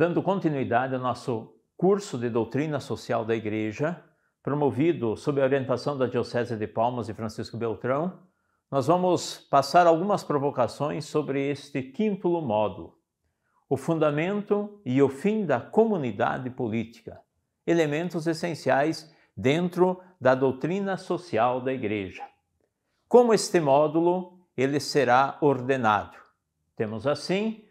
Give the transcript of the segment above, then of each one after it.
dando continuidade ao nosso curso de doutrina social da Igreja, promovido sob a orientação da Diocese de Palmas e Francisco Beltrão, nós vamos passar algumas provocações sobre este quinto módulo, o fundamento e o fim da comunidade política, elementos essenciais dentro da doutrina social da Igreja. Como este módulo ele será ordenado? Temos assim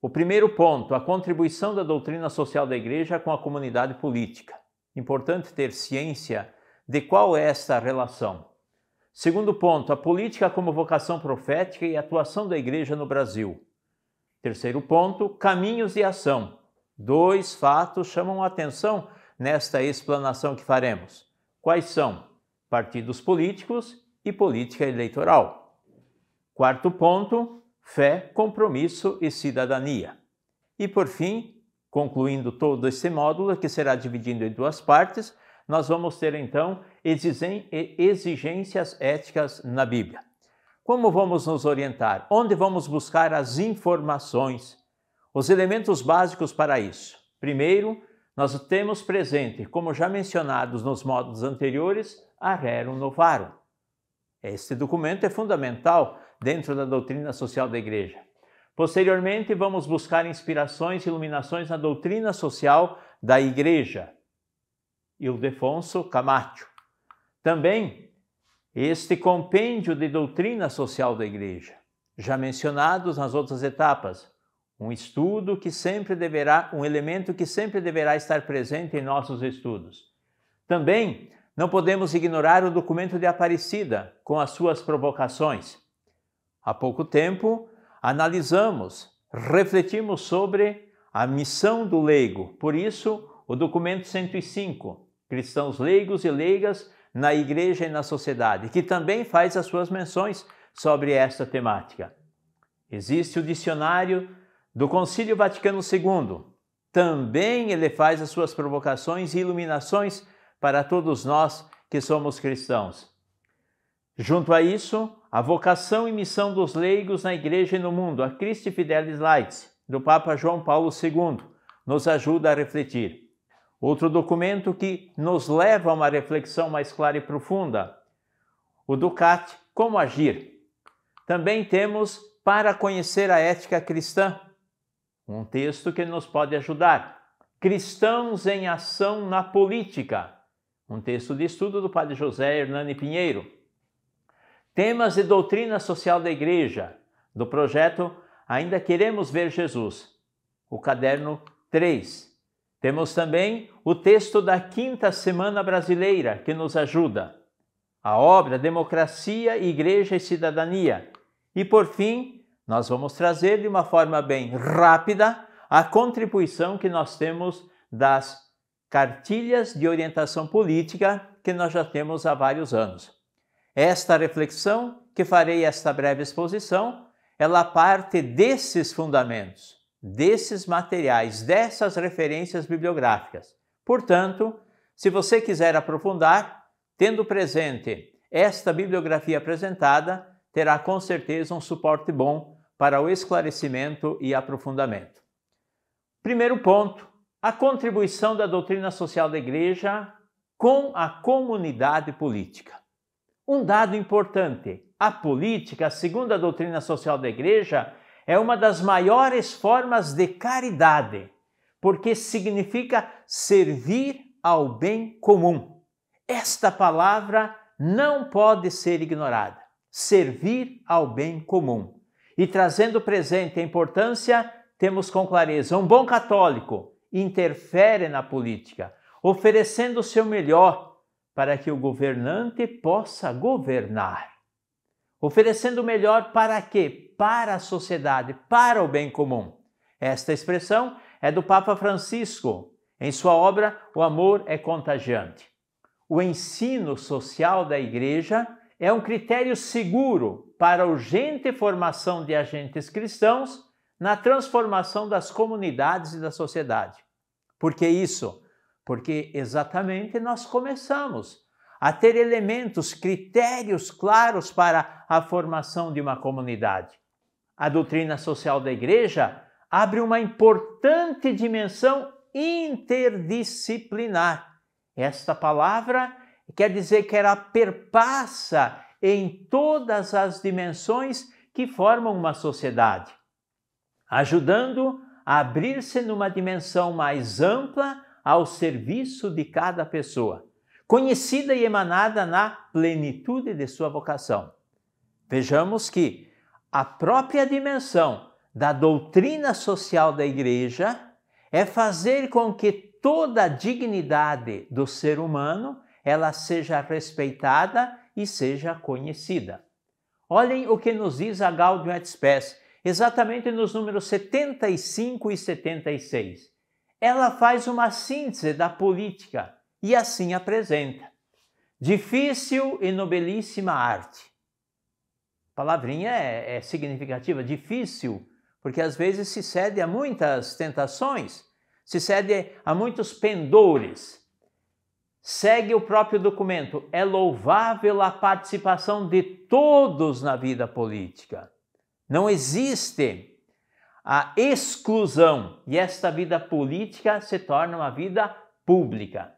o primeiro ponto, a contribuição da doutrina social da Igreja com a comunidade política. Importante ter ciência de qual é esta relação. Segundo ponto, a política como vocação profética e atuação da Igreja no Brasil. Terceiro ponto, caminhos e ação. Dois fatos chamam a atenção nesta explanação que faremos. Quais são? Partidos políticos e política eleitoral. Quarto ponto, fé, compromisso e cidadania. E por fim, concluindo todo esse módulo, que será dividido em duas partes, nós vamos ter então exigências éticas na Bíblia. Como vamos nos orientar? Onde vamos buscar as informações? Os elementos básicos para isso. Primeiro, nós temos presente, como já mencionados nos módulos anteriores, a Rerum Novarum. Este documento é fundamental dentro da doutrina social da Igreja. Posteriormente, vamos buscar inspirações e iluminações na doutrina social da Igreja. Ildefonso Camacho. Também este compêndio de doutrina social da Igreja, já mencionados nas outras etapas, um estudo que sempre deverá, um elemento que sempre deverá estar presente em nossos estudos. Também não podemos ignorar o documento de Aparecida, com as suas provocações há pouco tempo, analisamos, refletimos sobre a missão do leigo. Por isso, o documento 105, Cristãos Leigos e Leigas na Igreja e na Sociedade, que também faz as suas menções sobre esta temática. Existe o dicionário do Concílio Vaticano II. Também ele faz as suas provocações e iluminações para todos nós que somos cristãos. Junto a isso, a vocação e missão dos leigos na Igreja e no mundo, a Christi Fidelis Lights, do Papa João Paulo II, nos ajuda a refletir. Outro documento que nos leva a uma reflexão mais clara e profunda, o Ducat, Como Agir. Também temos Para Conhecer a Ética Cristã, um texto que nos pode ajudar. Cristãos em Ação na Política, um texto de estudo do Padre José Hernani Pinheiro. Temas e doutrina social da Igreja, do projeto Ainda Queremos Ver Jesus, o caderno 3. Temos também o texto da Quinta Semana Brasileira, que nos ajuda, a obra Democracia, Igreja e Cidadania. E por fim, nós vamos trazer de uma forma bem rápida a contribuição que nós temos das cartilhas de orientação política que nós já temos há vários anos. Esta reflexão, que farei esta breve exposição, ela parte desses fundamentos, desses materiais, dessas referências bibliográficas. Portanto, se você quiser aprofundar, tendo presente esta bibliografia apresentada, terá com certeza um suporte bom para o esclarecimento e aprofundamento. Primeiro ponto: a contribuição da doutrina social da Igreja com a comunidade política. Um dado importante: a política, segundo a doutrina social da Igreja, é uma das maiores formas de caridade, porque significa servir ao bem comum. Esta palavra não pode ser ignorada. Servir ao bem comum. E trazendo presente a importância, temos com clareza: um bom católico interfere na política, oferecendo o seu melhor para que o governante possa governar, oferecendo o melhor para quê? Para a sociedade, para o bem comum. Esta expressão é do Papa Francisco, em sua obra O Amor é Contagiante. O ensino social da Igreja é um critério seguro para a urgente formação de agentes cristãos na transformação das comunidades e da sociedade. Porque isso porque exatamente nós começamos a ter elementos, critérios claros para a formação de uma comunidade. A doutrina social da igreja abre uma importante dimensão interdisciplinar. Esta palavra quer dizer que ela perpassa em todas as dimensões que formam uma sociedade, ajudando a abrir-se numa dimensão mais ampla ao serviço de cada pessoa, conhecida e emanada na plenitude de sua vocação. Vejamos que a própria dimensão da doutrina social da Igreja é fazer com que toda a dignidade do ser humano ela seja respeitada e seja conhecida. Olhem o que nos diz a Gaudium et Spes, exatamente nos números 75 e 76 ela faz uma síntese da política e assim apresenta. Difícil e nobelíssima arte. A palavrinha é, é significativa, difícil, porque às vezes se cede a muitas tentações, se cede a muitos pendores. Segue o próprio documento. É louvável a participação de todos na vida política. Não existe a exclusão e esta vida política se torna uma vida pública.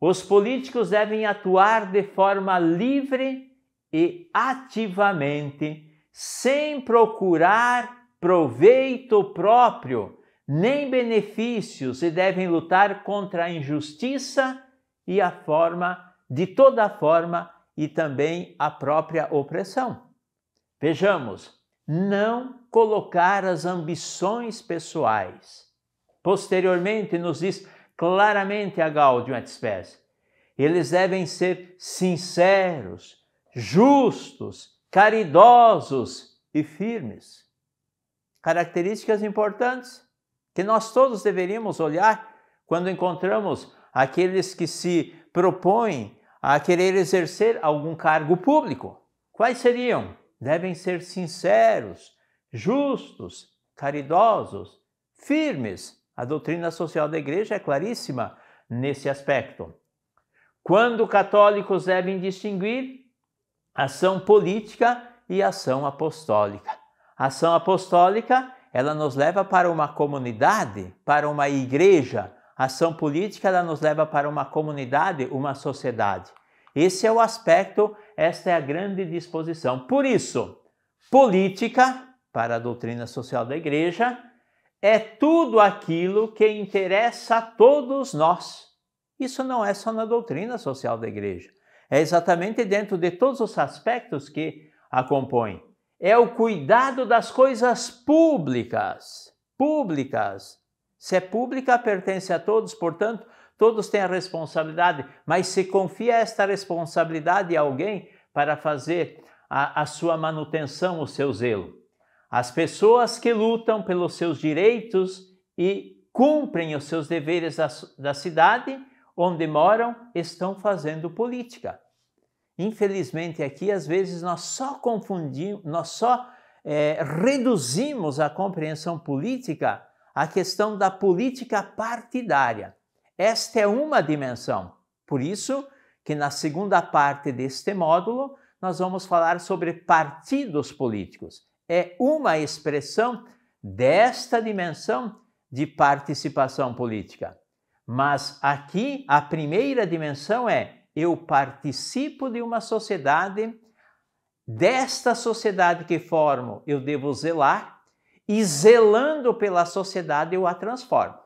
Os políticos devem atuar de forma livre e ativamente, sem procurar proveito próprio nem benefícios e devem lutar contra a injustiça e a forma de toda forma e também a própria opressão. Vejamos, não colocar as ambições pessoais. Posteriormente, nos diz claramente a Gaudium et Spes, eles devem ser sinceros, justos, caridosos e firmes. Características importantes que nós todos deveríamos olhar quando encontramos aqueles que se propõem a querer exercer algum cargo público. Quais seriam? devem ser sinceros, justos, caridosos, firmes. A doutrina social da igreja é claríssima nesse aspecto. Quando católicos devem distinguir ação política e ação apostólica. A ação apostólica, ela nos leva para uma comunidade, para uma igreja. A ação política, ela nos leva para uma comunidade, uma sociedade. Esse é o aspecto esta é a grande disposição. Por isso, política, para a doutrina social da igreja, é tudo aquilo que interessa a todos nós. Isso não é só na doutrina social da igreja. É exatamente dentro de todos os aspectos que a compõem. É o cuidado das coisas públicas. Públicas. Se é pública, pertence a todos, portanto, Todos têm a responsabilidade, mas se confia esta responsabilidade a alguém para fazer a, a sua manutenção, o seu zelo. As pessoas que lutam pelos seus direitos e cumprem os seus deveres da, da cidade onde moram estão fazendo política. Infelizmente, aqui às vezes nós só confundimos, nós só é, reduzimos a compreensão política à questão da política partidária. Esta é uma dimensão. Por isso que na segunda parte deste módulo nós vamos falar sobre partidos políticos. É uma expressão desta dimensão de participação política. Mas aqui a primeira dimensão é eu participo de uma sociedade, desta sociedade que formo, eu devo zelar, e zelando pela sociedade eu a transformo.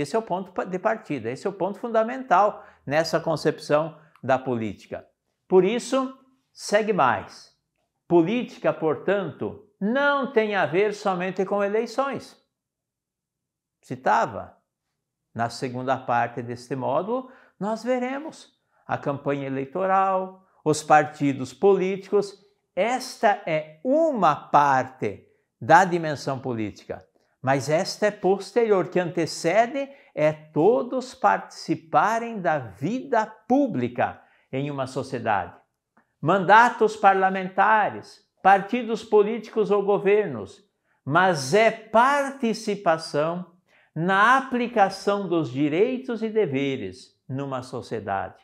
Esse é o ponto de partida, esse é o ponto fundamental nessa concepção da política. Por isso, segue mais. Política, portanto, não tem a ver somente com eleições. Citava. Na segunda parte deste módulo, nós veremos a campanha eleitoral, os partidos políticos. Esta é uma parte da dimensão política mas esta é posterior, que antecede é todos participarem da vida pública em uma sociedade. Mandatos parlamentares, partidos políticos ou governos, mas é participação na aplicação dos direitos e deveres numa sociedade,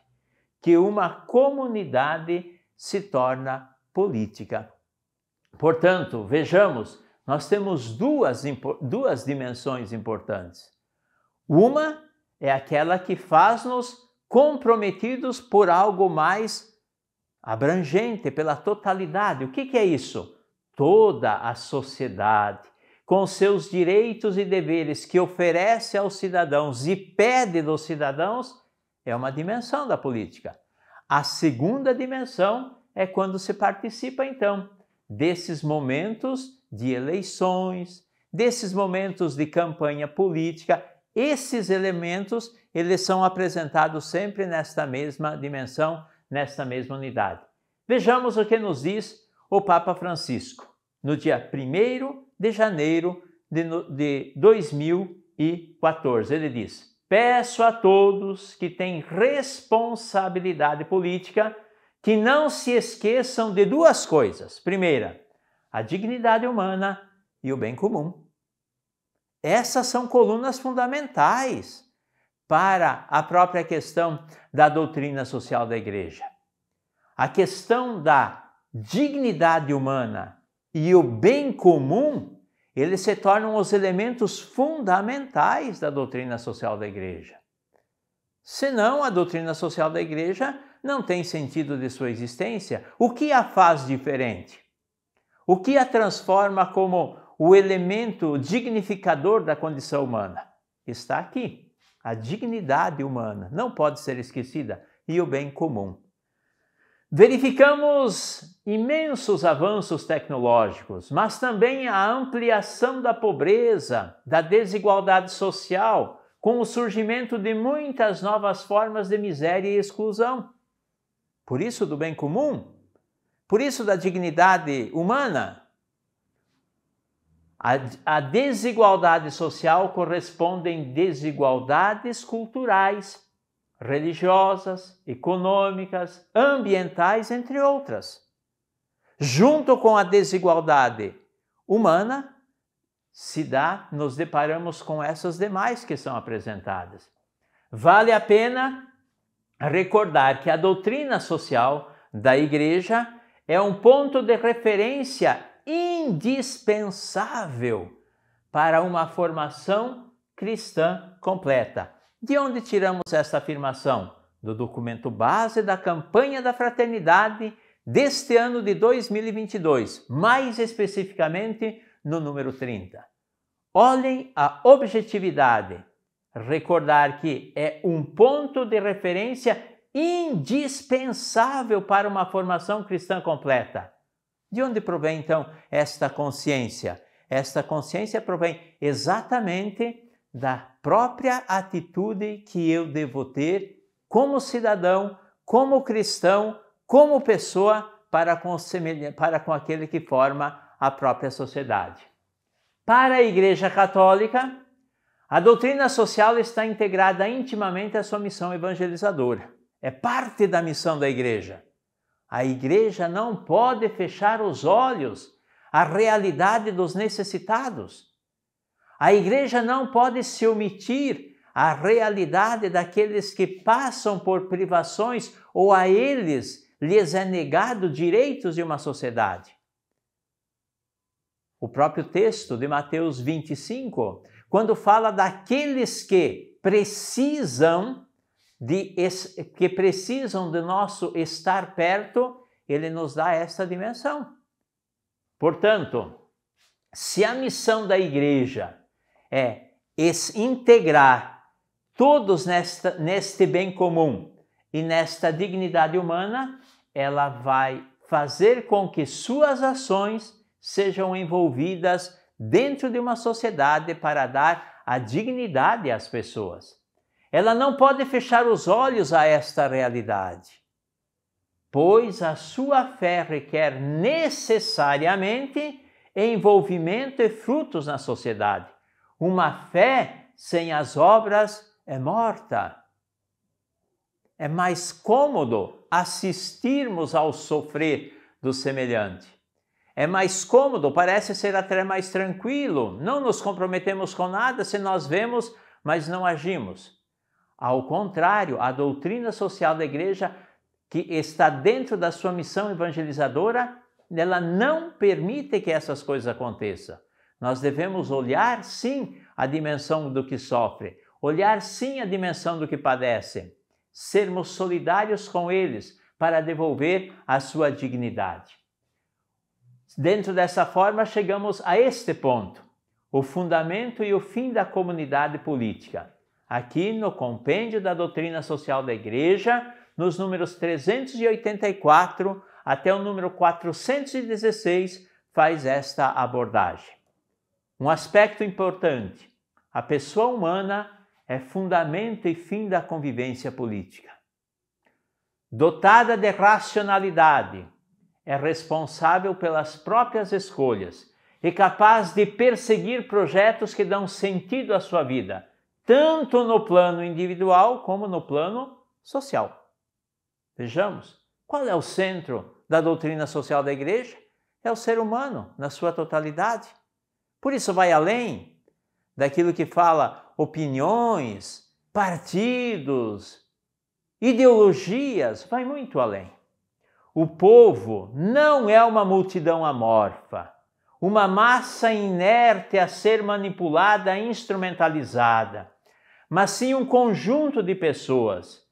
que uma comunidade se torna política. Portanto, vejamos nós temos duas, duas dimensões importantes. Uma é aquela que faz-nos comprometidos por algo mais abrangente, pela totalidade. O que, que é isso? Toda a sociedade, com seus direitos e deveres que oferece aos cidadãos e pede dos cidadãos, é uma dimensão da política. A segunda dimensão é quando se participa, então, desses momentos de eleições, desses momentos de campanha política, esses elementos eles são apresentados sempre nesta mesma dimensão, nesta mesma unidade. Vejamos o que nos diz o Papa Francisco no dia 1 de janeiro de, 2014. Ele diz: Peço a todos que têm responsabilidade política que não se esqueçam de duas coisas. Primeira, a dignidade humana e o bem comum. Essas são colunas fundamentais para a própria questão da doutrina social da igreja. A questão da dignidade humana e o bem comum, eles se tornam os elementos fundamentais da doutrina social da igreja. Senão, a doutrina social da igreja não tem sentido de sua existência, o que a faz diferente? O que a transforma como o elemento dignificador da condição humana? Está aqui. A dignidade humana não pode ser esquecida e o bem comum. Verificamos imensos avanços tecnológicos, mas também a ampliação da pobreza, da desigualdade social, com o surgimento de muitas novas formas de miséria e exclusão. Por isso do bem comum, por isso da dignidade humana. A, a desigualdade social corresponde em desigualdades culturais, religiosas, econômicas, ambientais, entre outras. Junto com a desigualdade humana, se dá, nos deparamos com essas demais que são apresentadas. Vale a pena recordar que a doutrina social da Igreja é um ponto de referência indispensável para uma formação cristã completa. De onde tiramos essa afirmação? Do documento base da campanha da fraternidade deste ano de 2022, mais especificamente no número 30. Olhem a objetividade, Recordar que é um ponto de referência indispensável para uma formação cristã completa. De onde provém então esta consciência? Esta consciência provém exatamente da própria atitude que eu devo ter como cidadão, como cristão, como pessoa para com, para com aquele que forma a própria sociedade. Para a Igreja Católica, a doutrina social está integrada intimamente à sua missão evangelizadora. É parte da missão da igreja. A igreja não pode fechar os olhos à realidade dos necessitados. A igreja não pode se omitir à realidade daqueles que passam por privações ou a eles lhes é negado direitos de uma sociedade. O próprio texto de Mateus 25 quando fala daqueles que precisam de que precisam do nosso estar perto, ele nos dá esta dimensão. Portanto, se a missão da igreja é integrar todos nesta, neste bem comum e nesta dignidade humana, ela vai fazer com que suas ações sejam envolvidas dentro de uma sociedade para dar a dignidade às pessoas. Ela não pode fechar os olhos a esta realidade, pois a sua fé requer necessariamente envolvimento e frutos na sociedade. Uma fé sem as obras é morta. É mais cômodo assistirmos ao sofrer do semelhante é mais cômodo, parece ser até mais tranquilo. Não nos comprometemos com nada se nós vemos, mas não agimos. Ao contrário, a doutrina social da igreja, que está dentro da sua missão evangelizadora, ela não permite que essas coisas aconteçam. Nós devemos olhar sim a dimensão do que sofre, olhar sim a dimensão do que padece, sermos solidários com eles para devolver a sua dignidade. Dentro dessa forma, chegamos a este ponto: o fundamento e o fim da comunidade política. Aqui no Compêndio da Doutrina Social da Igreja, nos números 384 até o número 416, faz esta abordagem. Um aspecto importante: a pessoa humana é fundamento e fim da convivência política. Dotada de racionalidade, é responsável pelas próprias escolhas e capaz de perseguir projetos que dão sentido à sua vida, tanto no plano individual como no plano social. Vejamos, qual é o centro da doutrina social da igreja? É o ser humano, na sua totalidade. Por isso, vai além daquilo que fala opiniões, partidos, ideologias, vai muito além. O povo não é uma multidão amorfa, uma massa inerte a ser manipulada e instrumentalizada, mas sim um conjunto de pessoas,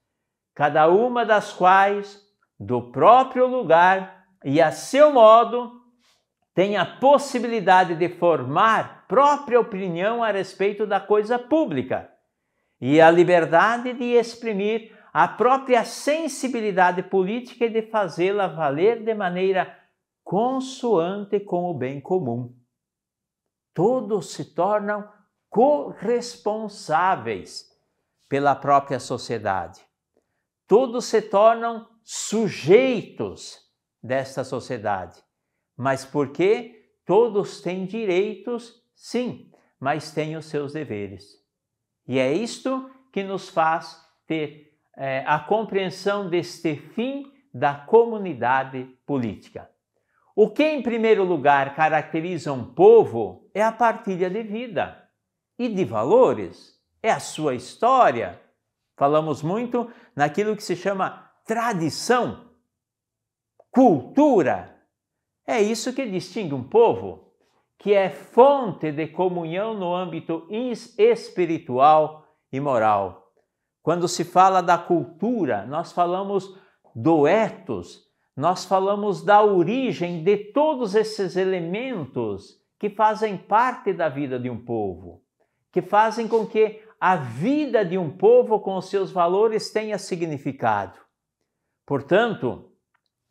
cada uma das quais, do próprio lugar e a seu modo, tem a possibilidade de formar própria opinião a respeito da coisa pública e a liberdade de exprimir a própria sensibilidade política e de fazê-la valer de maneira consoante com o bem comum. Todos se tornam corresponsáveis pela própria sociedade. Todos se tornam sujeitos desta sociedade. Mas porque todos têm direitos, sim, mas têm os seus deveres. E é isto que nos faz ter é, a compreensão deste fim da comunidade política. O que, em primeiro lugar, caracteriza um povo é a partilha de vida e de valores, é a sua história. Falamos muito naquilo que se chama tradição, cultura. É isso que distingue um povo, que é fonte de comunhão no âmbito espiritual e moral. Quando se fala da cultura, nós falamos do etos, nós falamos da origem de todos esses elementos que fazem parte da vida de um povo, que fazem com que a vida de um povo com os seus valores tenha significado. Portanto,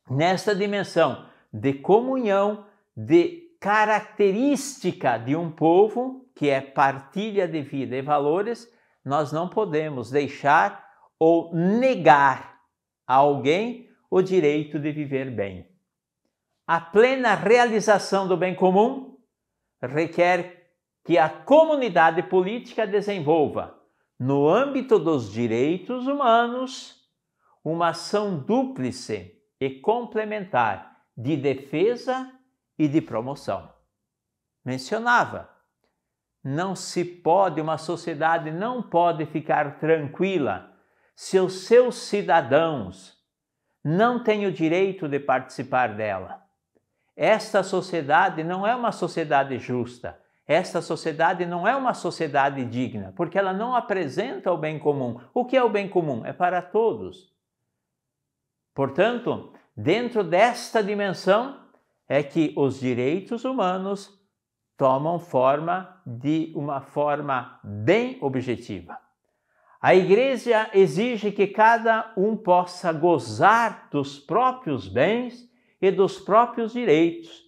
nesta dimensão de comunhão, de característica de um povo, que é partilha de vida e valores, nós não podemos deixar ou negar a alguém o direito de viver bem. A plena realização do bem comum requer que a comunidade política desenvolva, no âmbito dos direitos humanos, uma ação dúplice e complementar de defesa e de promoção. Mencionava não se pode, uma sociedade não pode ficar tranquila se os seus cidadãos não têm o direito de participar dela. Esta sociedade não é uma sociedade justa. Esta sociedade não é uma sociedade digna, porque ela não apresenta o bem comum. O que é o bem comum? É para todos. Portanto, dentro desta dimensão é que os direitos humanos tomam forma de uma forma bem objetiva. A igreja exige que cada um possa gozar dos próprios bens e dos próprios direitos,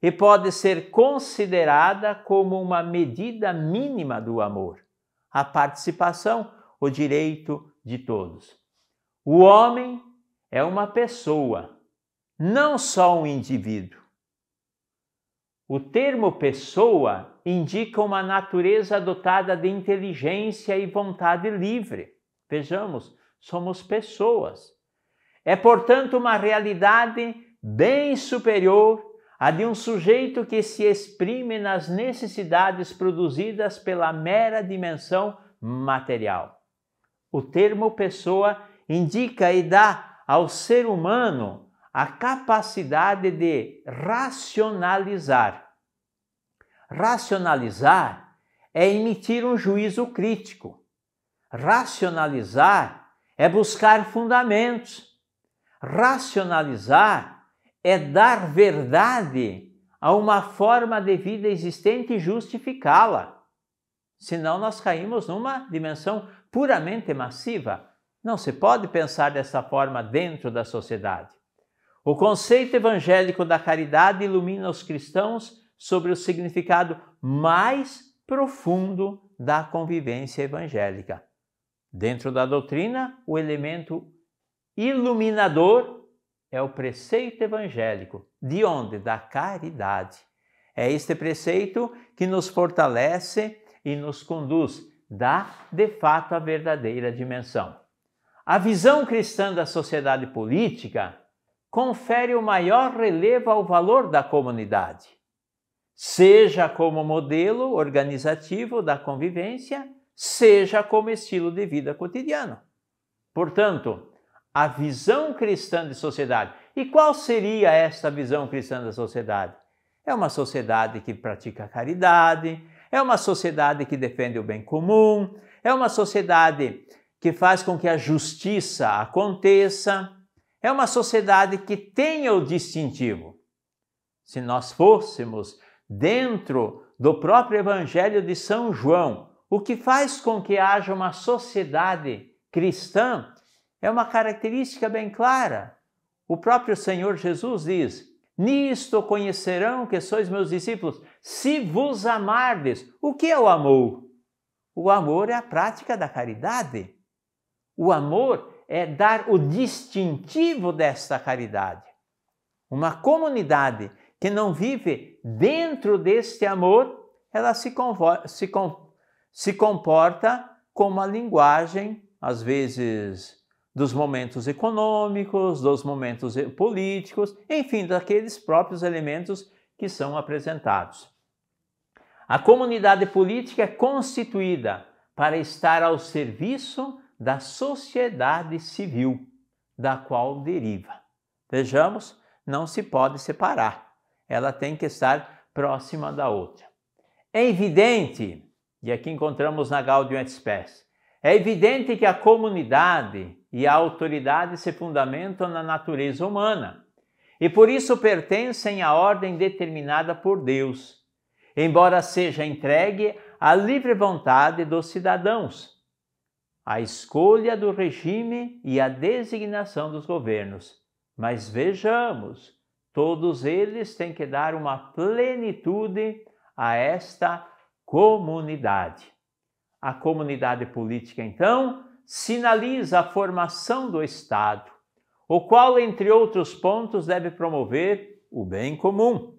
e pode ser considerada como uma medida mínima do amor, a participação, o direito de todos. O homem é uma pessoa, não só um indivíduo. O termo pessoa indica uma natureza dotada de inteligência e vontade livre. Vejamos, somos pessoas. É, portanto, uma realidade bem superior à de um sujeito que se exprime nas necessidades produzidas pela mera dimensão material. O termo pessoa indica e dá ao ser humano a capacidade de racionalizar. Racionalizar é emitir um juízo crítico. Racionalizar é buscar fundamentos. Racionalizar é dar verdade a uma forma de vida existente e justificá-la. Senão nós caímos numa dimensão puramente massiva. Não se pode pensar dessa forma dentro da sociedade. O conceito evangélico da caridade ilumina os cristãos sobre o significado mais profundo da convivência evangélica. Dentro da doutrina, o elemento iluminador é o preceito evangélico. De onde? Da caridade. É este preceito que nos fortalece e nos conduz, dá de fato a verdadeira dimensão. A visão cristã da sociedade política confere o maior relevo ao valor da comunidade. Seja como modelo organizativo da convivência, seja como estilo de vida cotidiano. Portanto, a visão cristã de sociedade. E qual seria esta visão cristã da sociedade? É uma sociedade que pratica caridade, é uma sociedade que defende o bem comum, é uma sociedade que faz com que a justiça aconteça, é uma sociedade que tenha o distintivo. Se nós fôssemos dentro do próprio Evangelho de São João, o que faz com que haja uma sociedade cristã é uma característica bem clara. O próprio Senhor Jesus diz: Nisto conhecerão que sois meus discípulos, se vos amardes. O que é o amor? O amor é a prática da caridade. O amor é dar o distintivo desta caridade. Uma comunidade que não vive dentro deste amor, ela se, se, com se comporta como a linguagem, às vezes, dos momentos econômicos, dos momentos políticos, enfim, daqueles próprios elementos que são apresentados. A comunidade política é constituída para estar ao serviço da sociedade civil da qual deriva. Vejamos, não se pode separar, ela tem que estar próxima da outra. É evidente, e aqui encontramos na Gaudium et Spes, é evidente que a comunidade e a autoridade se fundamentam na natureza humana e por isso pertencem à ordem determinada por Deus, embora seja entregue à livre vontade dos cidadãos a escolha do regime e a designação dos governos. Mas vejamos, todos eles têm que dar uma plenitude a esta comunidade. A comunidade política, então, sinaliza a formação do Estado, o qual, entre outros pontos, deve promover o bem comum.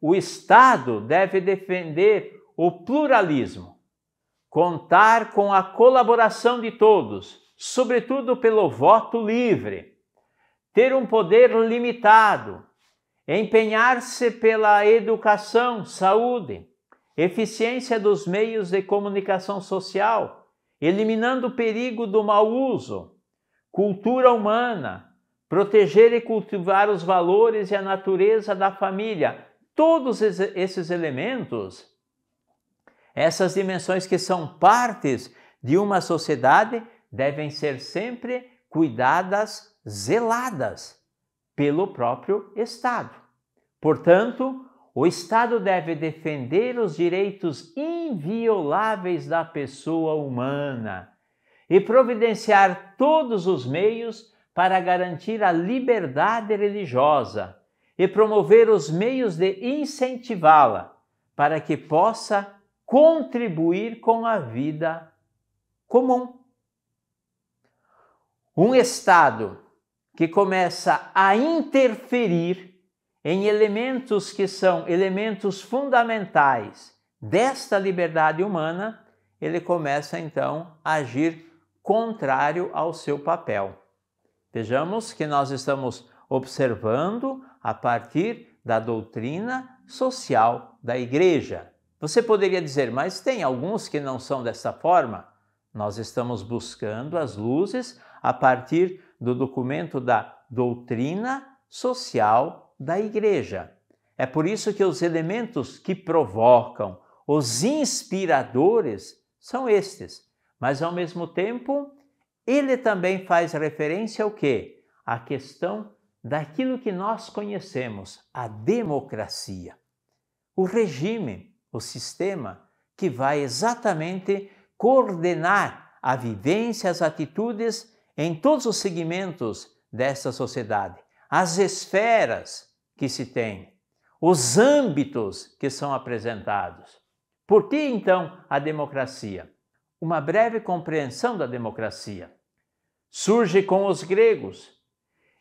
O Estado deve defender o pluralismo, contar com a colaboração de todos, sobretudo pelo voto livre, ter um poder limitado, empenhar-se pela educação, saúde, eficiência dos meios de comunicação social, eliminando o perigo do mau uso, cultura humana, proteger e cultivar os valores e a natureza da família. Todos esses elementos essas dimensões que são partes de uma sociedade devem ser sempre cuidadas, zeladas pelo próprio Estado. Portanto, o Estado deve defender os direitos invioláveis da pessoa humana e providenciar todos os meios para garantir a liberdade religiosa e promover os meios de incentivá-la para que possa contribuir com a vida comum. Um Estado que começa a interferir em elementos que são elementos fundamentais desta liberdade humana, ele começa então a agir contrário ao seu papel. Vejamos que nós estamos observando a partir da doutrina social da Igreja. Você poderia dizer, mas tem alguns que não são dessa forma? Nós estamos buscando as luzes a partir do documento da doutrina social da Igreja. É por isso que os elementos que provocam, os inspiradores, são estes. Mas, ao mesmo tempo, ele também faz referência ao quê? À questão daquilo que nós conhecemos, a democracia, o regime o sistema que vai exatamente coordenar a vivência, as atitudes em todos os segmentos desta sociedade, as esferas que se tem, os âmbitos que são apresentados. Por que então a democracia? Uma breve compreensão da democracia. Surge com os gregos,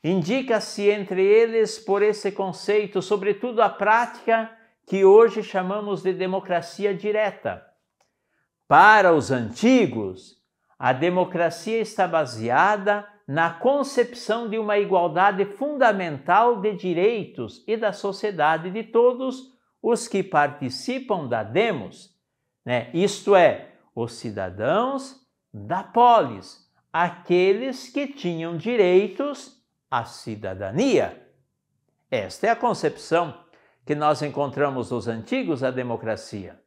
indica-se entre eles por esse conceito, sobretudo a prática que hoje chamamos de democracia direta. Para os antigos, a democracia está baseada na concepção de uma igualdade fundamental de direitos e da sociedade de todos os que participam da demos, né? isto é, os cidadãos da polis, aqueles que tinham direitos à cidadania. Esta é a concepção que nós encontramos nos antigos a democracia.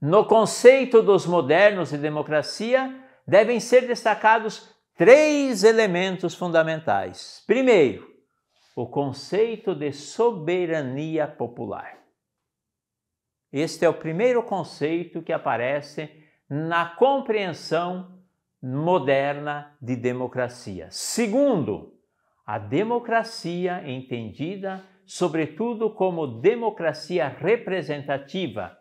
No conceito dos modernos de democracia, devem ser destacados três elementos fundamentais. Primeiro, o conceito de soberania popular. Este é o primeiro conceito que aparece na compreensão moderna de democracia. Segundo, a democracia entendida sobretudo como democracia representativa,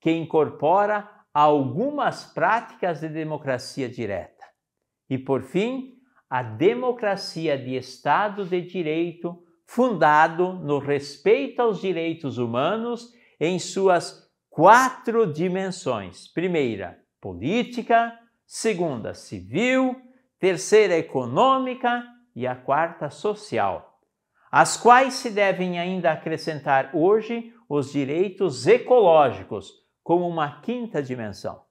que incorpora algumas práticas de democracia direta. E, por fim, a democracia de Estado de Direito, fundado no respeito aos direitos humanos em suas quatro dimensões: primeira, política, segunda, civil, terceira, econômica e a quarta, social às quais se devem ainda acrescentar hoje os direitos ecológicos, como uma quinta dimensão.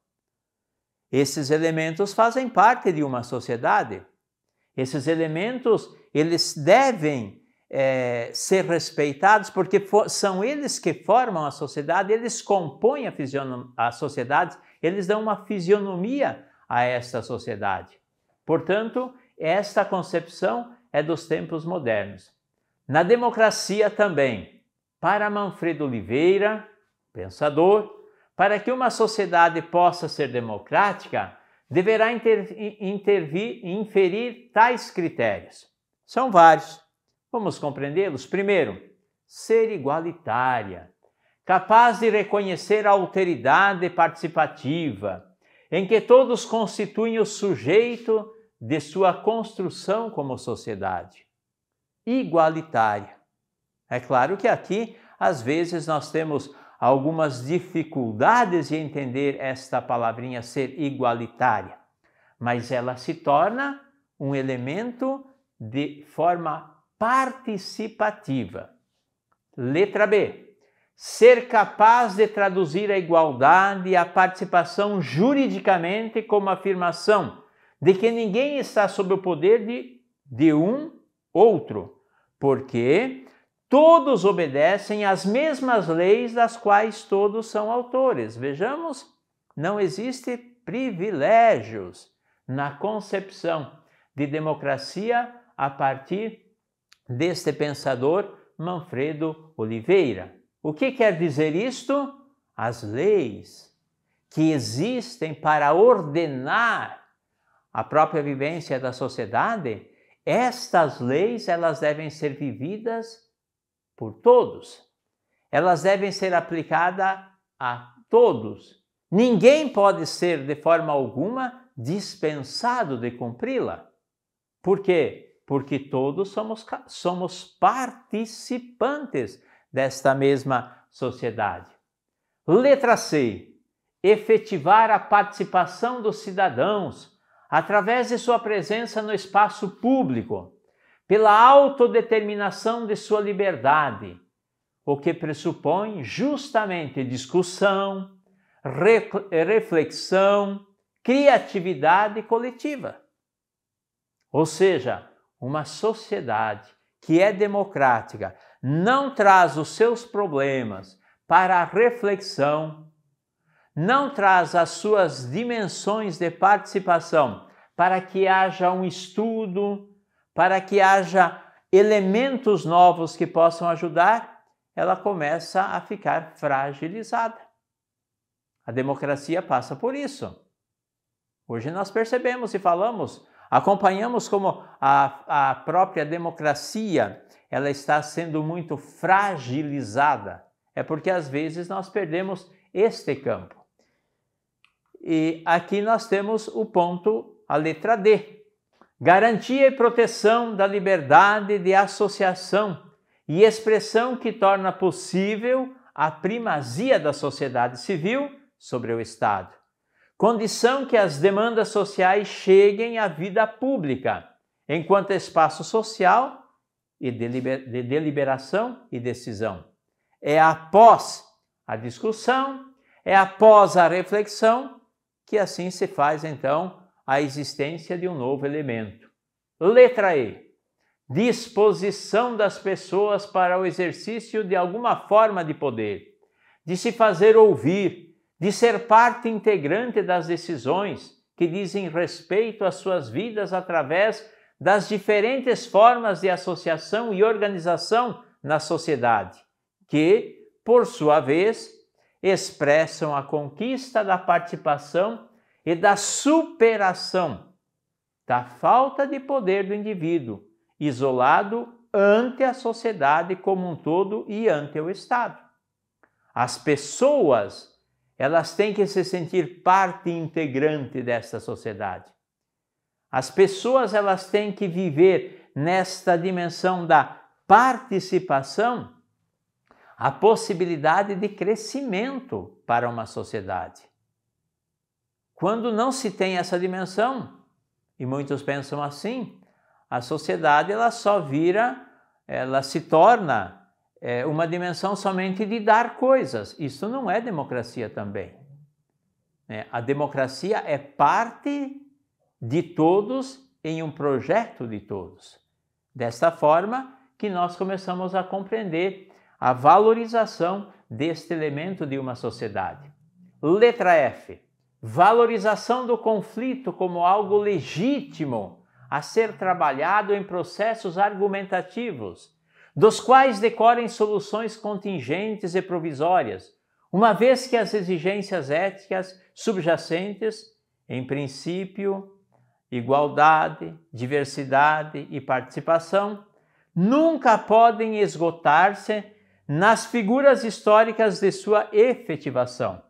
Esses elementos fazem parte de uma sociedade. Esses elementos, eles devem é, ser respeitados porque são eles que formam a sociedade, eles compõem a, a sociedade, eles dão uma fisionomia a esta sociedade. Portanto, esta concepção é dos tempos modernos. Na democracia também, para Manfredo Oliveira, pensador, para que uma sociedade possa ser democrática, deverá intervir, e inferir tais critérios. São vários. Vamos compreendê-los? Primeiro, ser igualitária, capaz de reconhecer a alteridade participativa, em que todos constituem o sujeito de sua construção como sociedade igualitária. É claro que aqui, às vezes, nós temos algumas dificuldades em entender esta palavrinha ser igualitária, mas ela se torna um elemento de forma participativa. Letra B. Ser capaz de traduzir a igualdade e a participação juridicamente como afirmação de que ninguém está sob o poder de, de um outro, porque todos obedecem às mesmas leis das quais todos são autores. Vejamos, não existe privilégios na concepção de democracia a partir deste pensador Manfredo Oliveira. O que quer dizer isto? As leis que existem para ordenar a própria vivência da sociedade estas leis, elas devem ser vividas por todos. Elas devem ser aplicadas a todos. Ninguém pode ser de forma alguma dispensado de cumpri-la. Por quê? Porque todos somos, somos participantes desta mesma sociedade. Letra C. Efetivar a participação dos cidadãos através de sua presença no espaço público, pela autodeterminação de sua liberdade, o que pressupõe justamente discussão, reflexão, criatividade coletiva. Ou seja, uma sociedade que é democrática não traz os seus problemas para a reflexão não traz as suas dimensões de participação para que haja um estudo, para que haja elementos novos que possam ajudar, ela começa a ficar fragilizada. A democracia passa por isso. Hoje nós percebemos e falamos, acompanhamos como a, a própria democracia ela está sendo muito fragilizada. É porque às vezes nós perdemos este campo. E aqui nós temos o ponto, a letra D. Garantia e proteção da liberdade de associação e expressão que torna possível a primazia da sociedade civil sobre o Estado. Condição que as demandas sociais cheguem à vida pública, enquanto espaço social e de deliberação e decisão. É após a discussão, é após a reflexão que assim se faz então a existência de um novo elemento. Letra E. Disposição das pessoas para o exercício de alguma forma de poder, de se fazer ouvir, de ser parte integrante das decisões que dizem respeito às suas vidas através das diferentes formas de associação e organização na sociedade, que, por sua vez, expressam a conquista da participação e da superação da falta de poder do indivíduo, isolado ante a sociedade como um todo e ante o Estado. As pessoas, elas têm que se sentir parte integrante desta sociedade. As pessoas, elas têm que viver nesta dimensão da participação a possibilidade de crescimento para uma sociedade. Quando não se tem essa dimensão, e muitos pensam assim, a sociedade ela só vira, ela se torna é, uma dimensão somente de dar coisas. Isso não é democracia também. É, a democracia é parte de todos em um projeto de todos. Desta forma que nós começamos a compreender a valorização deste elemento de uma sociedade. Letra F. Valorização do conflito como algo legítimo a ser trabalhado em processos argumentativos, dos quais decorem soluções contingentes e provisórias, uma vez que as exigências éticas subjacentes, em princípio, igualdade, diversidade e participação, nunca podem esgotar-se nas figuras históricas de sua efetivação,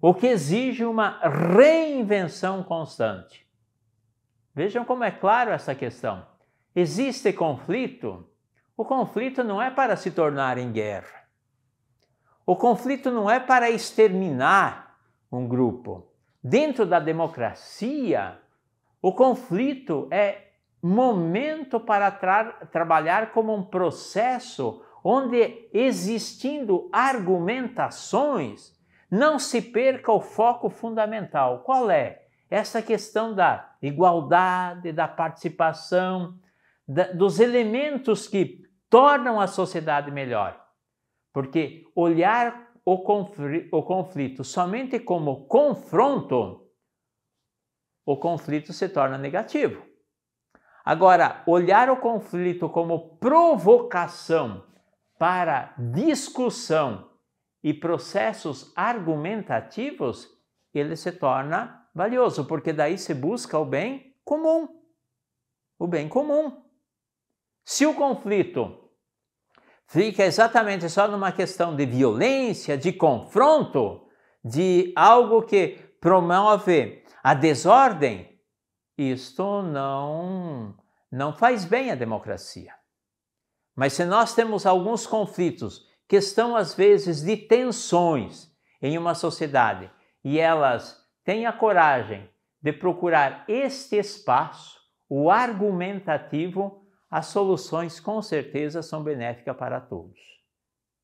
o que exige uma reinvenção constante. Vejam como é claro essa questão. Existe conflito? O conflito não é para se tornar em guerra. O conflito não é para exterminar um grupo. Dentro da democracia, o conflito é momento para tra trabalhar como um processo onde existindo argumentações, não se perca o foco fundamental. Qual é? Essa questão da igualdade, da participação, da, dos elementos que tornam a sociedade melhor. Porque olhar o o conflito somente como confronto, o conflito se torna negativo. Agora, olhar o conflito como provocação para discussão e processos argumentativos, ele se torna valioso, porque daí se busca o bem comum. O bem comum. Se o conflito fica exatamente só numa questão de violência, de confronto, de algo que promove a desordem, isto não, não faz bem à democracia. Mas se nós temos alguns conflitos que estão às vezes de tensões em uma sociedade e elas têm a coragem de procurar este espaço, o argumentativo, as soluções com certeza são benéficas para todos.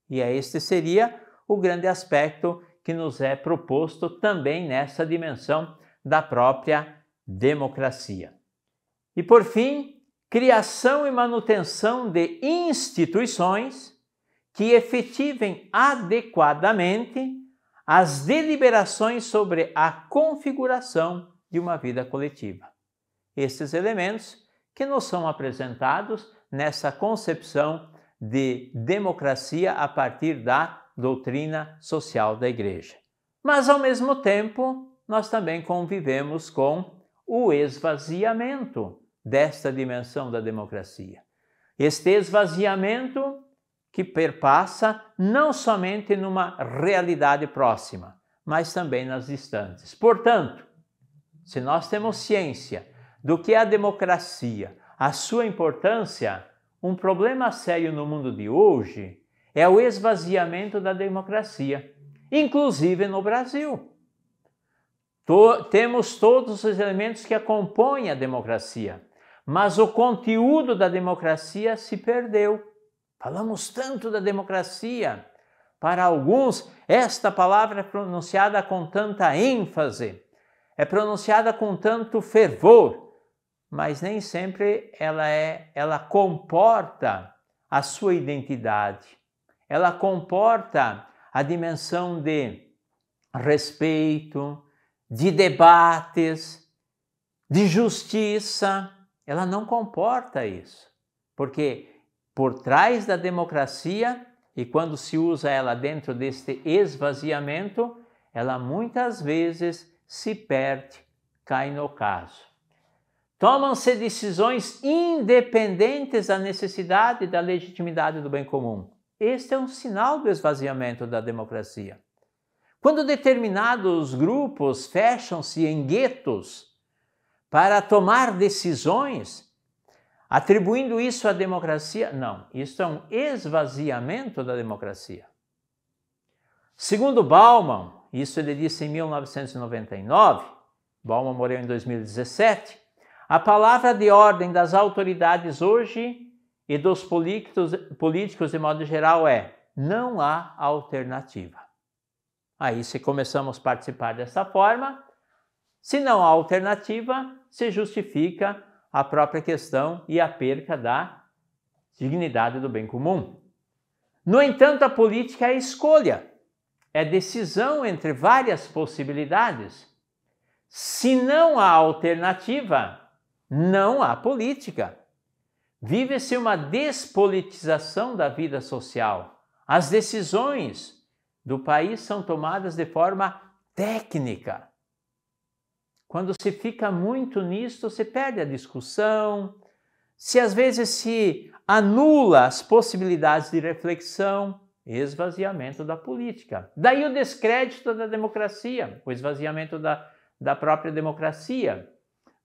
E é este seria o grande aspecto que nos é proposto também nessa dimensão da própria democracia. E por fim, criação e manutenção de instituições que efetivem adequadamente as deliberações sobre a configuração de uma vida coletiva. Esses elementos que nos são apresentados nessa concepção de democracia a partir da doutrina social da Igreja. Mas, ao mesmo tempo, nós também convivemos com o esvaziamento desta dimensão da democracia. Este esvaziamento que perpassa não somente numa realidade próxima, mas também nas distantes. Portanto, se nós temos ciência do que é a democracia, a sua importância, um problema sério no mundo de hoje é o esvaziamento da democracia, inclusive no Brasil. To temos todos os elementos que a compõem a democracia, mas o conteúdo da democracia se perdeu. Falamos tanto da democracia. Para alguns, esta palavra é pronunciada com tanta ênfase, é pronunciada com tanto fervor, mas nem sempre ela é, ela comporta a sua identidade. Ela comporta a dimensão de respeito, de debates, de justiça, ela não comporta isso. Porque por trás da democracia, e quando se usa ela dentro deste esvaziamento, ela muitas vezes se perde, cai no caso. Tomam-se decisões independentes da necessidade da legitimidade do bem comum. Este é um sinal do esvaziamento da democracia. Quando determinados grupos fecham-se em guetos, para tomar decisões, atribuindo isso à democracia? Não, isso é um esvaziamento da democracia. Segundo Bauman, isso ele disse em 1999, Bauman morreu em 2017, a palavra de ordem das autoridades hoje e dos políticos, políticos de modo geral é: não há alternativa. Aí, se começamos a participar dessa forma, se não há alternativa, se justifica a própria questão e a perca da dignidade do bem comum. No entanto, a política é escolha, é decisão entre várias possibilidades. Se não há alternativa, não há política. Vive-se uma despolitização da vida social. As decisões do país são tomadas de forma técnica quando se fica muito nisto, se perde a discussão, se às vezes se anula as possibilidades de reflexão, esvaziamento da política. Daí o descrédito da democracia, o esvaziamento da, da própria democracia,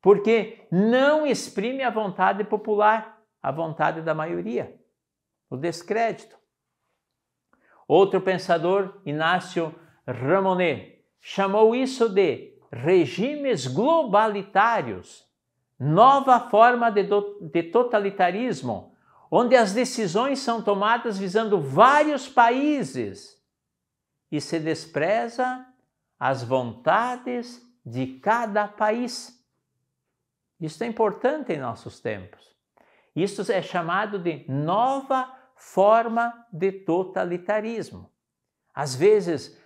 porque não exprime a vontade popular, a vontade da maioria. O descrédito. Outro pensador, Inácio Ramonet, chamou isso de regimes globalitários, nova forma de, do, de totalitarismo, onde as decisões são tomadas visando vários países e se despreza as vontades de cada país. Isso é importante em nossos tempos. Isso é chamado de nova forma de totalitarismo. Às vezes,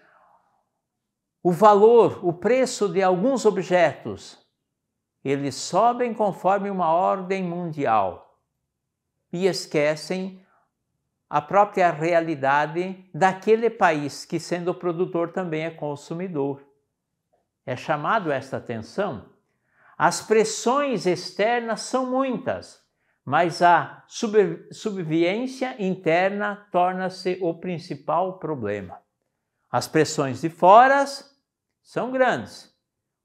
o valor, o preço de alguns objetos, eles sobem conforme uma ordem mundial e esquecem a própria realidade daquele país que, sendo produtor, também é consumidor. É chamado esta atenção. As pressões externas são muitas, mas a subviência interna torna-se o principal problema. As pressões de fora são grandes.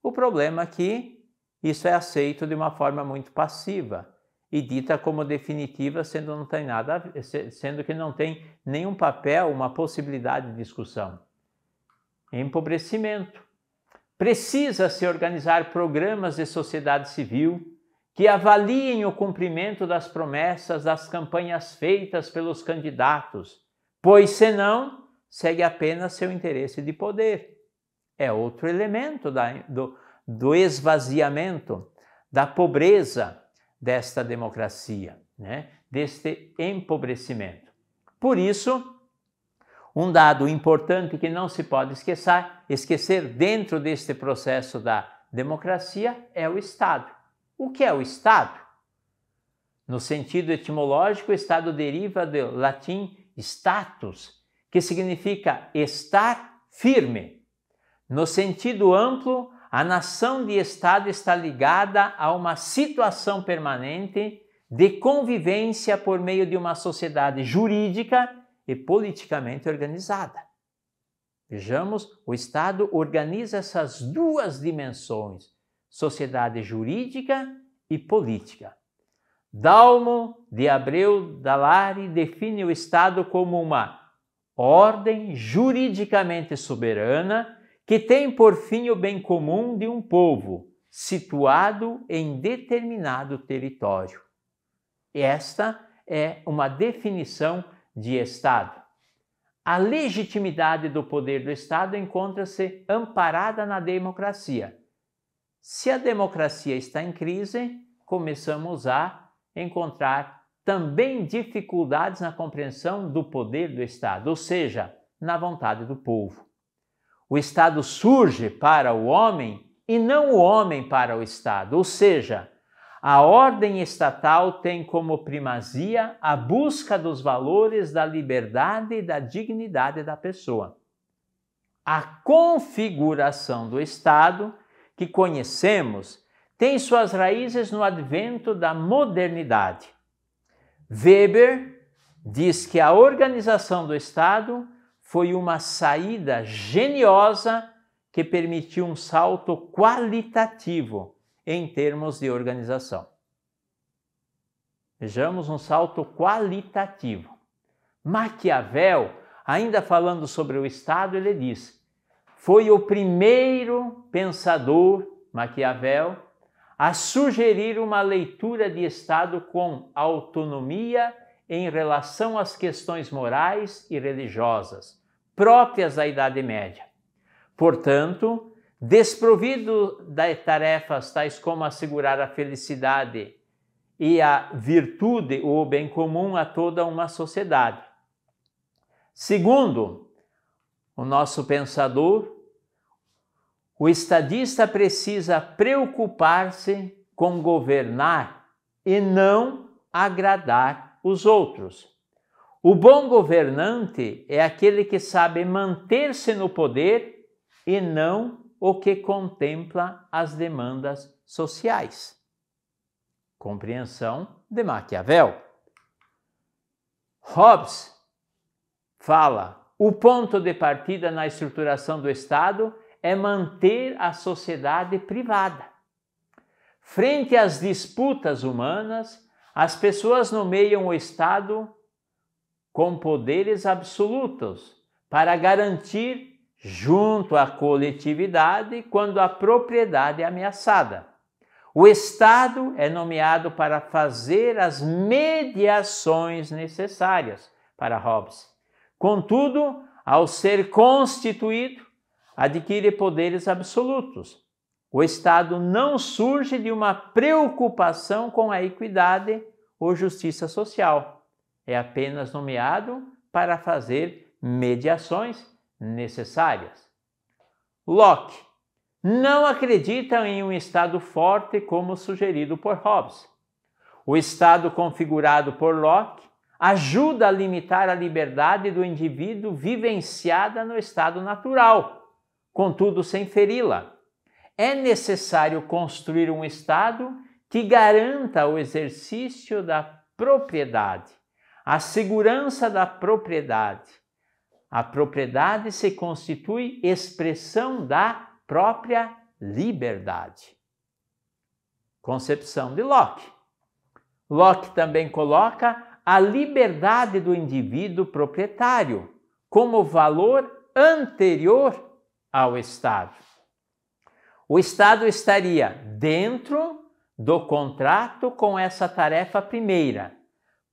O problema é que isso é aceito de uma forma muito passiva e dita como definitiva, sendo, não tem nada, sendo que não tem nenhum papel, uma possibilidade de discussão. Empobrecimento. Precisa se organizar programas de sociedade civil que avaliem o cumprimento das promessas das campanhas feitas pelos candidatos, pois senão segue apenas seu interesse de poder é outro elemento da, do, do esvaziamento, da pobreza desta democracia, né? deste empobrecimento. Por isso, um dado importante que não se pode esquecer, esquecer dentro deste processo da democracia é o Estado. O que é o Estado? No sentido etimológico, o Estado deriva do latim status, que significa estar firme, no sentido amplo, a nação de Estado está ligada a uma situação permanente de convivência por meio de uma sociedade jurídica e politicamente organizada. Vejamos, o Estado organiza essas duas dimensões, sociedade jurídica e política. Dalmo de Abreu Dalari define o Estado como uma ordem juridicamente soberana que tem por fim o bem comum de um povo situado em determinado território. Esta é uma definição de Estado. A legitimidade do poder do Estado encontra-se amparada na democracia. Se a democracia está em crise, começamos a encontrar também dificuldades na compreensão do poder do Estado, ou seja, na vontade do povo. O Estado surge para o homem e não o homem para o Estado, ou seja, a ordem estatal tem como primazia a busca dos valores da liberdade e da dignidade da pessoa. A configuração do Estado que conhecemos tem suas raízes no advento da modernidade. Weber diz que a organização do Estado foi uma saída geniosa que permitiu um salto qualitativo em termos de organização. Vejamos um salto qualitativo. Maquiavel, ainda falando sobre o Estado, ele diz: foi o primeiro pensador, Maquiavel, a sugerir uma leitura de Estado com autonomia em relação às questões morais e religiosas próprias à Idade Média. Portanto, desprovido de tarefas tais como assegurar a felicidade e a virtude ou o bem comum a toda uma sociedade. Segundo o nosso pensador, o estadista precisa preocupar-se com governar e não agradar os outros. O bom governante é aquele que sabe manter-se no poder e não o que contempla as demandas sociais. Compreensão de Maquiavel. Hobbes fala: o ponto de partida na estruturação do Estado é manter a sociedade privada. Frente às disputas humanas, as pessoas nomeiam o Estado com poderes absolutos para garantir, junto à coletividade, quando a propriedade é ameaçada. O Estado é nomeado para fazer as mediações necessárias para Hobbes. Contudo, ao ser constituído, adquire poderes absolutos. O Estado não surge de uma preocupação com a equidade ou justiça social é apenas nomeado para fazer mediações necessárias. Locke não acredita em um Estado forte como sugerido por Hobbes. O Estado configurado por Locke ajuda a limitar a liberdade do indivíduo vivenciada no estado natural, contudo sem feri-la. É necessário construir um Estado que garanta o exercício da propriedade a segurança da propriedade. A propriedade se constitui expressão da própria liberdade. Concepção de Locke. Locke também coloca a liberdade do indivíduo proprietário como valor anterior ao Estado. O Estado estaria dentro do contrato com essa tarefa primeira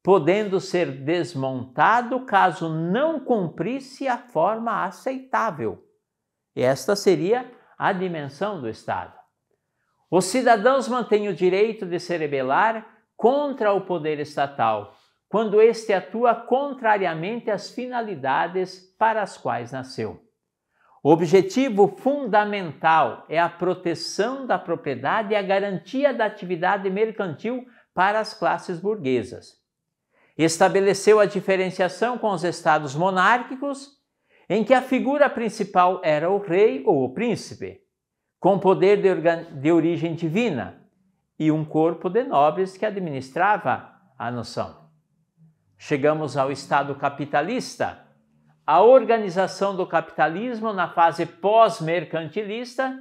podendo ser desmontado caso não cumprisse a forma aceitável. Esta seria a dimensão do Estado. Os cidadãos mantêm o direito de se rebelar contra o poder estatal, quando este atua contrariamente às finalidades para as quais nasceu. O objetivo fundamental é a proteção da propriedade e a garantia da atividade mercantil para as classes burguesas. Estabeleceu a diferenciação com os estados monárquicos, em que a figura principal era o rei ou o príncipe, com poder de, de origem divina, e um corpo de nobres que administrava a noção. Chegamos ao estado capitalista, a organização do capitalismo na fase pós-mercantilista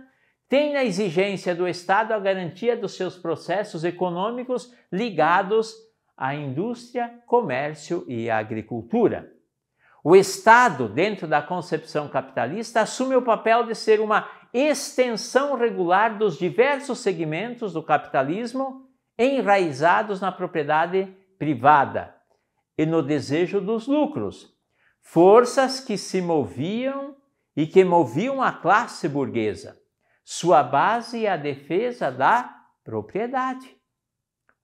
tem na exigência do Estado a garantia dos seus processos econômicos ligados a indústria, comércio e agricultura. O Estado, dentro da concepção capitalista, assume o papel de ser uma extensão regular dos diversos segmentos do capitalismo enraizados na propriedade privada e no desejo dos lucros, forças que se moviam e que moviam a classe burguesa. Sua base é a defesa da propriedade.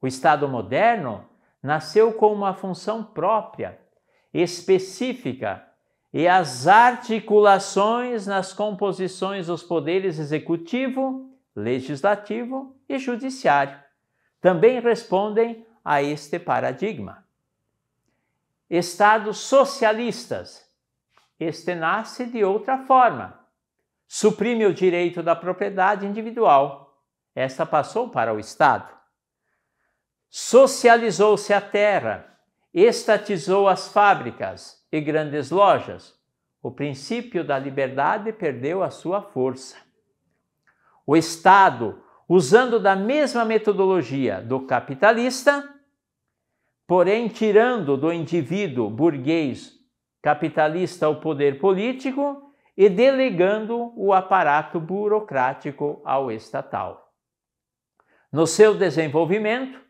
O Estado moderno nasceu com uma função própria, específica, e as articulações nas composições dos poderes executivo, legislativo e judiciário também respondem a este paradigma. Estados socialistas. Este nasce de outra forma. Suprime o direito da propriedade individual. Esta passou para o Estado. Socializou-se a terra, estatizou as fábricas e grandes lojas. O princípio da liberdade perdeu a sua força. O Estado, usando da mesma metodologia do capitalista, porém tirando do indivíduo burguês capitalista o poder político e delegando o aparato burocrático ao estatal. No seu desenvolvimento,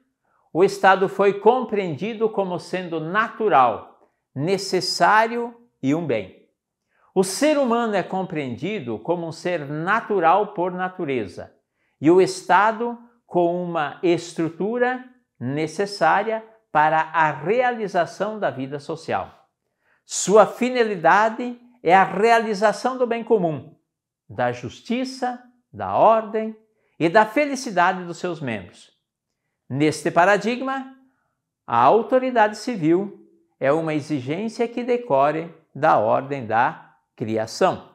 o Estado foi compreendido como sendo natural, necessário e um bem. O ser humano é compreendido como um ser natural por natureza e o Estado com uma estrutura necessária para a realização da vida social. Sua finalidade é a realização do bem comum, da justiça, da ordem e da felicidade dos seus membros Neste paradigma, a autoridade civil é uma exigência que decorre da ordem da criação.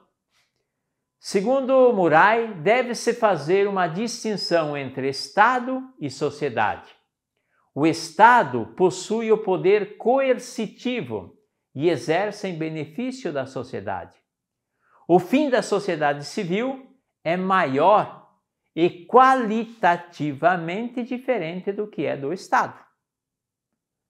Segundo Murai, deve-se fazer uma distinção entre Estado e sociedade. O Estado possui o poder coercitivo e exerce em benefício da sociedade. O fim da sociedade civil é maior e qualitativamente diferente do que é do Estado.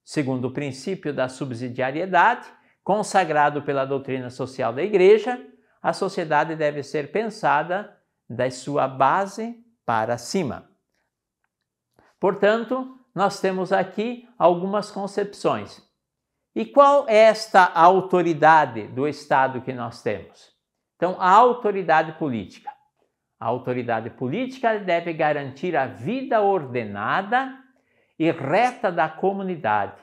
Segundo o princípio da subsidiariedade, consagrado pela doutrina social da Igreja, a sociedade deve ser pensada da sua base para cima. Portanto, nós temos aqui algumas concepções. E qual é esta autoridade do Estado que nós temos? Então, a autoridade política. A autoridade política deve garantir a vida ordenada e reta da comunidade,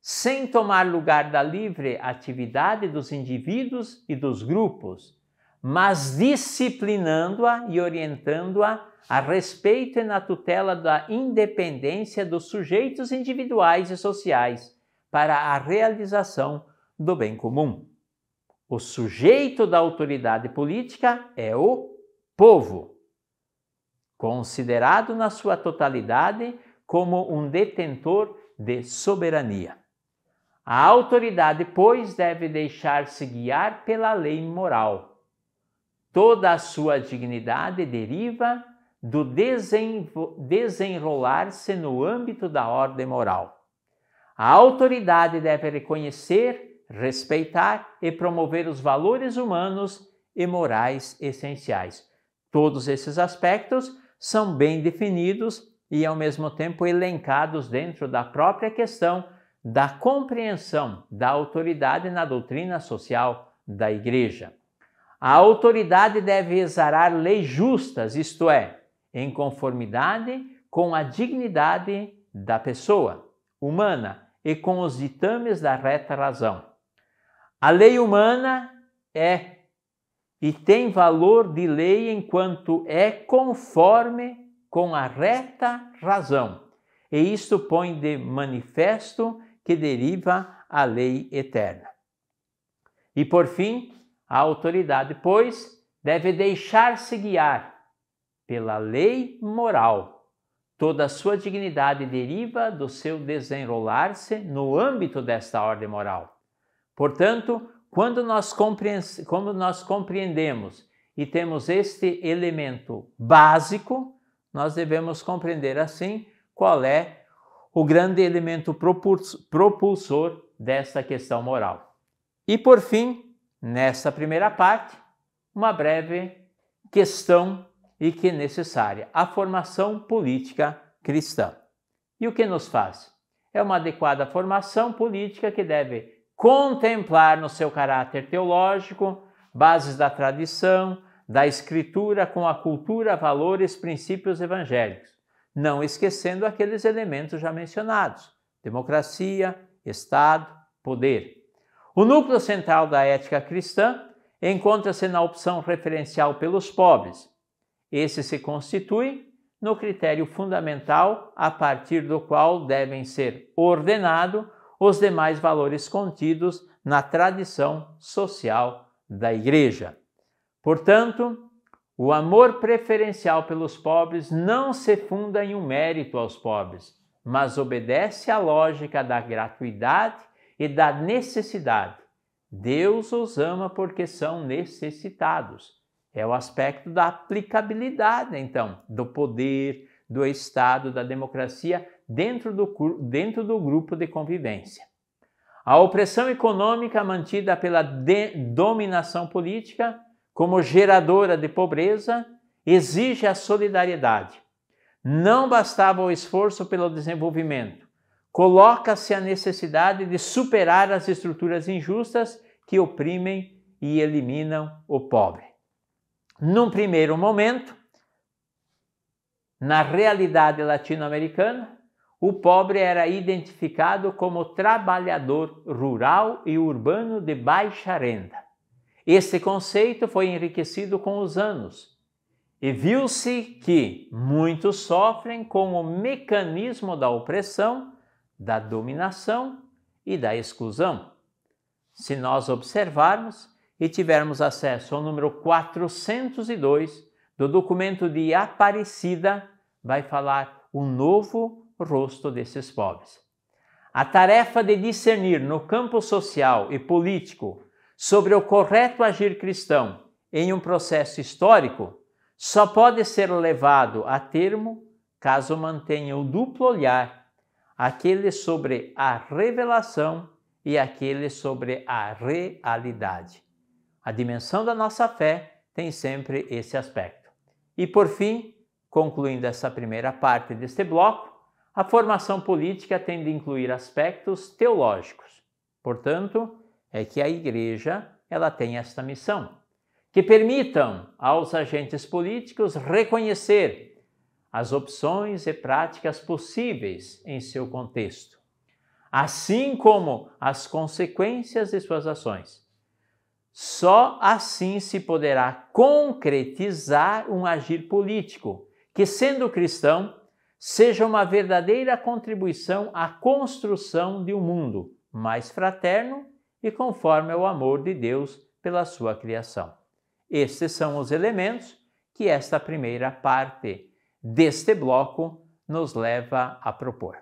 sem tomar lugar da livre atividade dos indivíduos e dos grupos, mas disciplinando-a e orientando-a a respeito e na tutela da independência dos sujeitos individuais e sociais para a realização do bem comum. O sujeito da autoridade política é o povo, considerado na sua totalidade como um detentor de soberania. A autoridade, pois, deve deixar-se guiar pela lei moral. Toda a sua dignidade deriva do desenrolar-se no âmbito da ordem moral. A autoridade deve reconhecer, respeitar e promover os valores humanos e morais essenciais. Todos esses aspectos são bem definidos e, ao mesmo tempo, elencados dentro da própria questão da compreensão da autoridade na doutrina social da Igreja. A autoridade deve exarar leis justas, isto é, em conformidade com a dignidade da pessoa humana e com os ditames da reta razão. A lei humana é e tem valor de lei enquanto é conforme com a reta razão. E isto põe de manifesto que deriva a lei eterna. E por fim, a autoridade, pois, deve deixar-se guiar pela lei moral. Toda a sua dignidade deriva do seu desenrolar-se no âmbito desta ordem moral. Portanto, quando nós, quando nós compreendemos e temos este elemento básico, nós devemos compreender assim qual é o grande elemento propulsor dessa questão moral. E por fim, nessa primeira parte, uma breve questão e que é necessária, a formação política cristã. E o que nos faz? É uma adequada formação política que deve contemplar no seu caráter teológico bases da tradição, da escritura com a cultura, valores, princípios evangélicos, não esquecendo aqueles elementos já mencionados: democracia, Estado, poder. O núcleo central da ética cristã encontra-se na opção referencial pelos pobres. Esse se constitui no critério fundamental a partir do qual devem ser ordenado os demais valores contidos na tradição social da Igreja. Portanto, o amor preferencial pelos pobres não se funda em um mérito aos pobres, mas obedece à lógica da gratuidade e da necessidade. Deus os ama porque são necessitados. É o aspecto da aplicabilidade, então, do poder, do Estado, da democracia dentro do, dentro do grupo de convivência. A opressão econômica mantida pela dominação política, como geradora de pobreza, exige a solidariedade. Não bastava o esforço pelo desenvolvimento. Coloca-se a necessidade de superar as estruturas injustas que oprimem e eliminam o pobre. Num primeiro momento, na realidade latino-americana, o pobre era identificado como trabalhador rural e urbano de baixa renda. Esse conceito foi enriquecido com os anos e viu-se que muitos sofrem com o mecanismo da opressão, da dominação e da exclusão. Se nós observarmos e tivermos acesso ao número 402 do documento de Aparecida, vai falar o novo rosto desses pobres. A tarefa de discernir no campo social e político sobre o correto agir cristão em um processo histórico só pode ser levado a termo caso mantenha o duplo olhar, aquele sobre a revelação e aquele sobre a realidade. A dimensão da nossa fé tem sempre esse aspecto. E por fim, concluindo essa primeira parte deste bloco, a formação política tende a incluir aspectos teológicos. Portanto, é que a igreja ela tem esta missão, que permitam aos agentes políticos reconhecer as opções e práticas possíveis em seu contexto, assim como as consequências de suas ações. Só assim se poderá concretizar um agir político, que sendo cristão seja uma verdadeira contribuição à construção de um mundo mais fraterno e conforme ao amor de Deus pela sua criação. Estes são os elementos que esta primeira parte deste bloco nos leva a propor.